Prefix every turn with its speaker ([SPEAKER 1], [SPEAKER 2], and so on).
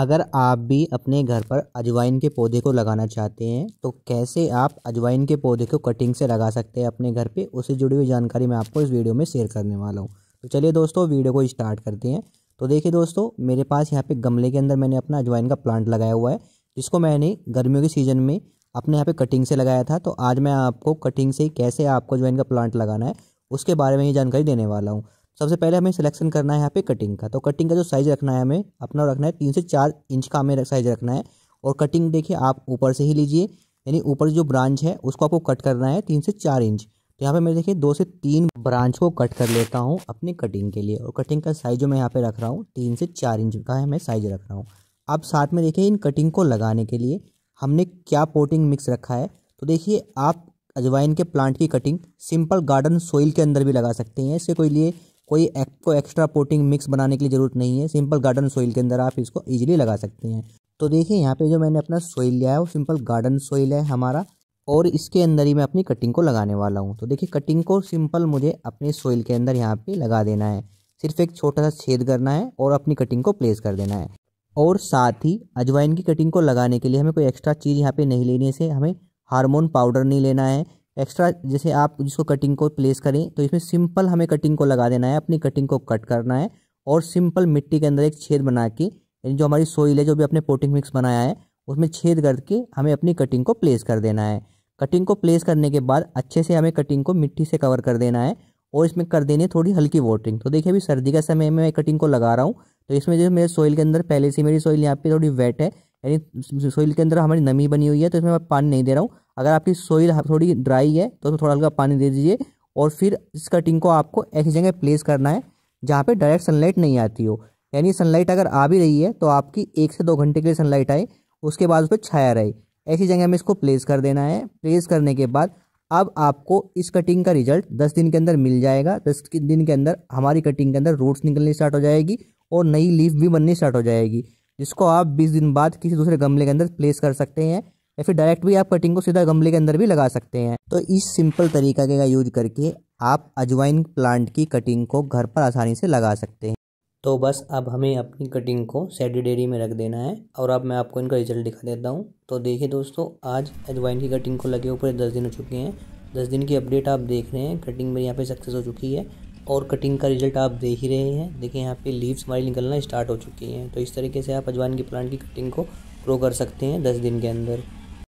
[SPEAKER 1] अगर आप भी अपने घर पर अजवाइन के पौधे को लगाना चाहते हैं तो कैसे आप अजवाइन के पौधे को कटिंग से लगा सकते हैं अपने घर पे उससे जुड़ी हुई जानकारी मैं आपको इस वीडियो में शेयर करने वाला हूँ तो चलिए दोस्तों वीडियो को स्टार्ट करते हैं तो देखिए दोस्तों मेरे पास यहाँ पे गमले के अंदर मैंने अपना अजवाइन का प्लांट लगाया हुआ है जिसको मैंने गर्मियों के सीज़न में अपने यहाँ पर कटिंग से लगाया था तो आज मैं आपको कटिंग से कैसे आपको अजवाइन का प्लांट लगाना है उसके बारे में ये जानकारी देने वाला हूँ सबसे पहले हमें सिलेक्शन करना है यहाँ पे कटिंग का तो कटिंग का जो साइज़ रखना है हमें अपना रखना है तीन से चार इंच का हमें साइज़ रखना है और कटिंग देखिए आप ऊपर से ही लीजिए यानी ऊपर जो ब्रांच है उसको आपको कट करना है तीन से चार इंच तो यहाँ पे मैं देखिए दो से तीन ब्रांच को कट कर लेता हूँ अपनी कटिंग के लिए और कटिंग का साइज़ जो मैं यहाँ पे रख रहा हूँ तीन से चार इंच का है मैं साइज़ रख रहा हूँ अब साथ में देखिए इन कटिंग को लगाने के लिए हमने क्या पोटिंग मिक्स रखा है तो देखिए आप अजवाइन के प्लांट की कटिंग सिंपल गार्डन सोइल के अंदर भी लगा सकते हैं इससे कोई लिए कोई एक्को एक्स्ट्रा पोटिंग मिक्स बनाने के लिए ज़रूरत नहीं है सिंपल गार्डन सोइल के अंदर आप इसको ईजिली लगा सकते हैं तो देखिए यहाँ पे जो मैंने अपना सोइल लिया है वो सिंपल गार्डन सोइल है हमारा और इसके अंदर ही मैं अपनी कटिंग को लगाने वाला हूँ तो देखिए कटिंग को सिंपल मुझे अपने सोइल के अंदर यहाँ पर लगा देना है सिर्फ एक छोटा सा छेद करना है और अपनी कटिंग को प्लेस कर देना है और साथ ही अजवाइन की कटिंग को लगाने के लिए हमें कोई एक्स्ट्रा चीज़ यहाँ पर नहीं लेने से हमें हारमोन पाउडर नहीं लेना है एक्स्ट्रा जैसे आप जिसको कटिंग को प्लेस करें तो इसमें सिंपल हमें कटिंग को लगा देना है अपनी कटिंग को कट करना है और सिंपल मिट्टी के अंदर एक छेद बना के यानी जो हमारी सोइल है जो भी अपने पोटिंग मिक्स बनाया है उसमें छेद करके हमें अपनी कटिंग को प्लेस कर देना है कटिंग को प्लेस करने के बाद अच्छे से हमें कटिंग को मिट्टी से कवर कर देना है और इसमें कर देनी है थोड़ी हल्की वोटिंग तो देखिए अभी सर्दी का समय में मैं कटिंग को लगा रहा हूँ तो इसमें जो मेरे सोइल के अंदर पहले से मेरी सोइल यहाँ पे थोड़ी वेट है यानी सोइल के अंदर हमारी नमी बनी हुई है तो इसमें मैं पानी नहीं दे रहा हूँ अगर आपकी सोइल थोड़ी ड्राई है तो उसमें थोड़ा हल्का पानी दे दीजिए और फिर इस कटिंग को आपको ऐसी जगह प्लेस करना है जहाँ पर डायरेक्ट सनलाइट नहीं आती हो यानी सनलाइट अगर आ भी रही है तो आपकी एक से दो घंटे के लिए सनलाइट आए उसके बाद उस पर छाया रहे ऐसी जगह हमें इसको प्लेस कर देना है प्लेस करने के बाद अब आपको इस कटिंग का रिजल्ट दस दिन के अंदर मिल जाएगा दस दिन के अंदर हमारी कटिंग के अंदर रूट्स निकलने स्टार्ट हो जाएगी और नई लीफ भी बननी स्टार्ट हो जाएगी जिसको आप बीस दिन बाद किसी दूसरे गमले के अंदर प्लेस कर सकते हैं या फिर डायरेक्ट भी आप कटिंग को सीधा गमले के अंदर भी लगा सकते हैं तो इस सिंपल तरीका का यूज करके आप अजवाइन प्लांट की कटिंग को घर पर आसानी से लगा सकते हैं तो बस अब हमें अपनी कटिंग को सेडिडेरी में रख देना है और अब मैं आपको इनका रिजल्ट दिखा देता हूँ तो देखिए दोस्तों आज अजवाइन की कटिंग को लगे ऊपर दस दिन हो चुके हैं दस दिन की अपडेट आप देख रहे हैं कटिंग मेरी यहाँ पे सक्सेस हो चुकी है और कटिंग का रिजल्ट आप देख ही रहे हैं देखिए यहाँ पे लीव्स हमारी निकलना स्टार्ट हो चुकी हैं तो इस तरीके से आप अजवाइन की प्लांट की कटिंग को ग्रो कर सकते हैं दस दिन के अंदर